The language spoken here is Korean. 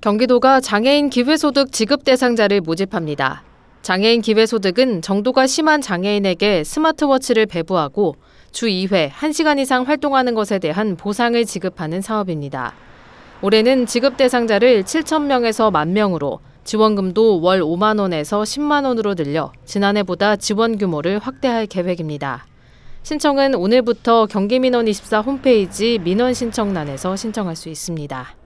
경기도가 장애인 기회소득 지급 대상자를 모집합니다. 장애인 기회소득은 정도가 심한 장애인에게 스마트워치를 배부하고 주 2회 1시간 이상 활동하는 것에 대한 보상을 지급하는 사업입니다. 올해는 지급 대상자를 7천명에서 1만 명으로 지원금도 월 5만 원에서 10만 원으로 늘려 지난해보다 지원 규모를 확대할 계획입니다. 신청은 오늘부터 경기민원24 홈페이지 민원 신청란에서 신청할 수 있습니다.